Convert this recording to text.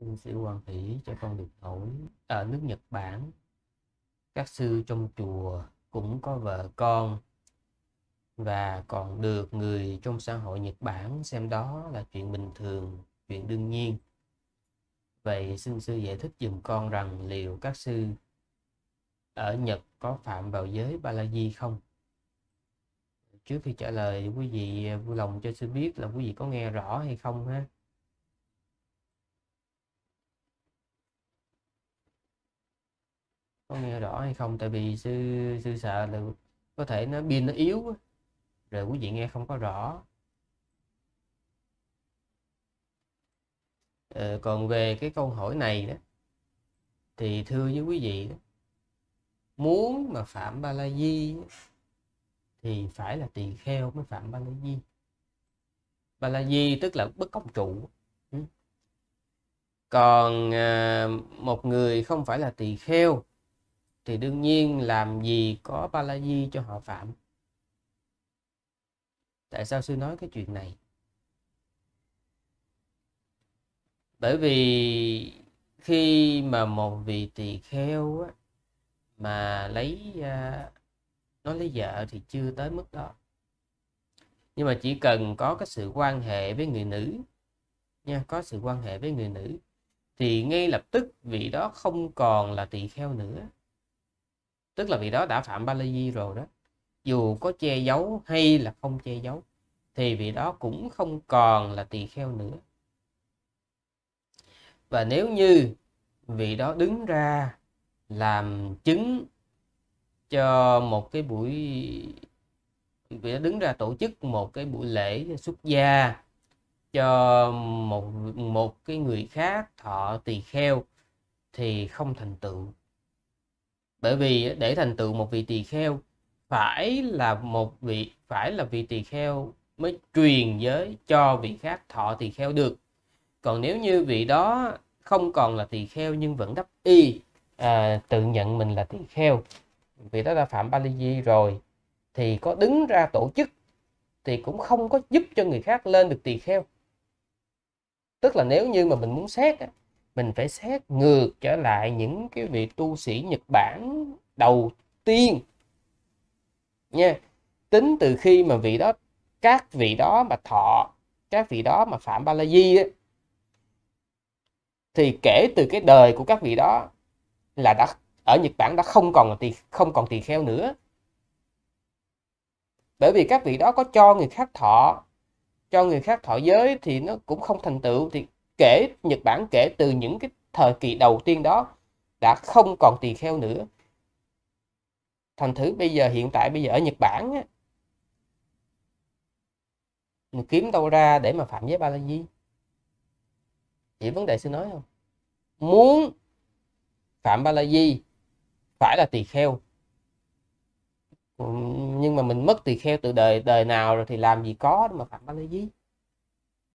xin sẽ quan Thủy cho con được thổi ở à, nước Nhật Bản các sư trong chùa cũng có vợ con và còn được người trong xã hội Nhật Bản xem đó là chuyện bình thường, chuyện đương nhiên. Vậy xin sư giải thích dùm con rằng liệu các sư ở Nhật có phạm vào giới ba la di không? Trước khi trả lời quý vị à, vui lòng cho sư biết là quý vị có nghe rõ hay không ha? có nghe rõ hay không tại vì sư sư sợ là có thể nó pin nó yếu rồi quý vị nghe không có rõ ờ, còn về cái câu hỏi này đó thì thưa với quý vị đó, muốn mà phạm ba la di thì phải là tỳ kheo mới phạm ba la di ba la di tức là bất công trụ ừ. còn à, một người không phải là tỳ kheo thì đương nhiên làm gì có ba la di cho họ phạm tại sao sư nói cái chuyện này bởi vì khi mà một vị tỳ kheo á, mà lấy uh, à, nó lấy vợ thì chưa tới mức đó nhưng mà chỉ cần có cái sự quan hệ với người nữ nha có sự quan hệ với người nữ thì ngay lập tức vị đó không còn là tỳ kheo nữa tức là vì đó đã phạm ba la di rồi đó dù có che giấu hay là không che giấu thì vị đó cũng không còn là tỳ kheo nữa và nếu như vị đó đứng ra làm chứng cho một cái buổi vị đó đứng ra tổ chức một cái buổi lễ xuất gia cho một một cái người khác thọ tỳ kheo thì không thành tựu bởi vì để thành tựu một vị tỳ kheo phải là một vị phải là vị tỳ kheo mới truyền giới cho vị khác thọ tỳ kheo được còn nếu như vị đó không còn là tỳ kheo nhưng vẫn đắp y à, tự nhận mình là tỳ kheo vị đó đã phạm ba di rồi thì có đứng ra tổ chức thì cũng không có giúp cho người khác lên được tỳ kheo tức là nếu như mà mình muốn xét mình phải xét ngược trở lại những cái vị tu sĩ Nhật Bản đầu tiên nha tính từ khi mà vị đó các vị đó mà thọ các vị đó mà phạm ba la di thì kể từ cái đời của các vị đó là đã ở Nhật Bản đã không còn tỳ không còn tỳ kheo nữa bởi vì các vị đó có cho người khác thọ cho người khác thọ giới thì nó cũng không thành tựu thì kể Nhật Bản kể từ những cái thời kỳ đầu tiên đó đã không còn tỳ kheo nữa thành thử bây giờ hiện tại bây giờ ở Nhật Bản á, mình kiếm đâu ra để mà phạm giới ba la di chỉ vấn đề sư nói không muốn phạm ba la di phải là tỳ kheo nhưng mà mình mất tỳ kheo từ đời đời nào rồi thì làm gì có để mà phạm ba la di